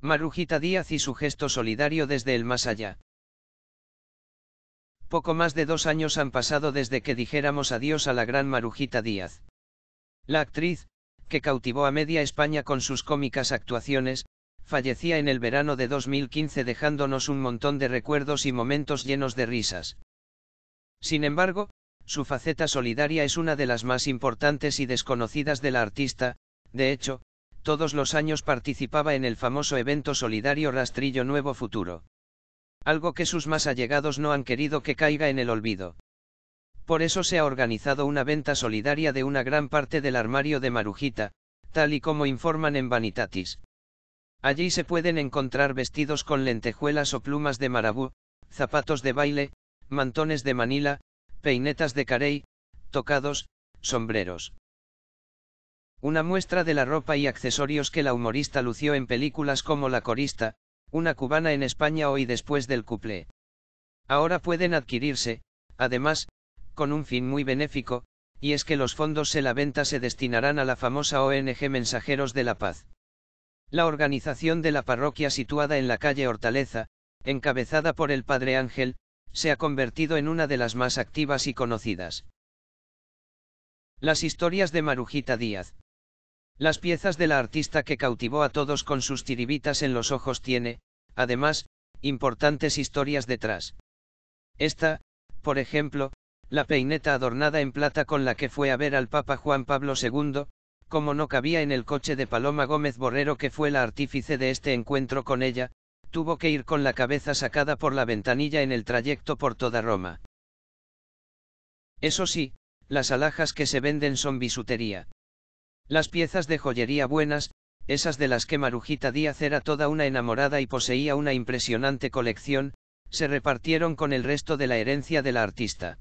Marujita Díaz y su gesto solidario desde el más allá. Poco más de dos años han pasado desde que dijéramos adiós a la gran Marujita Díaz. La actriz, que cautivó a media España con sus cómicas actuaciones, fallecía en el verano de 2015 dejándonos un montón de recuerdos y momentos llenos de risas. Sin embargo, su faceta solidaria es una de las más importantes y desconocidas de la artista, de hecho, todos los años participaba en el famoso evento solidario Rastrillo Nuevo Futuro. Algo que sus más allegados no han querido que caiga en el olvido. Por eso se ha organizado una venta solidaria de una gran parte del armario de Marujita, tal y como informan en Vanitatis. Allí se pueden encontrar vestidos con lentejuelas o plumas de marabú, zapatos de baile, mantones de Manila, peinetas de carey, tocados, sombreros. Una muestra de la ropa y accesorios que la humorista lució en películas como La Corista, una cubana en España hoy después del cuplé. Ahora pueden adquirirse, además, con un fin muy benéfico, y es que los fondos de la venta se destinarán a la famosa ONG Mensajeros de la Paz. La organización de la parroquia situada en la calle Hortaleza, encabezada por el Padre Ángel, se ha convertido en una de las más activas y conocidas. Las historias de Marujita Díaz. Las piezas de la artista que cautivó a todos con sus tiribitas en los ojos tiene, además, importantes historias detrás. Esta, por ejemplo, la peineta adornada en plata con la que fue a ver al Papa Juan Pablo II, como no cabía en el coche de Paloma Gómez Borrero que fue la artífice de este encuentro con ella, tuvo que ir con la cabeza sacada por la ventanilla en el trayecto por toda Roma. Eso sí, las alhajas que se venden son bisutería. Las piezas de joyería buenas, esas de las que Marujita Díaz era toda una enamorada y poseía una impresionante colección, se repartieron con el resto de la herencia de la artista.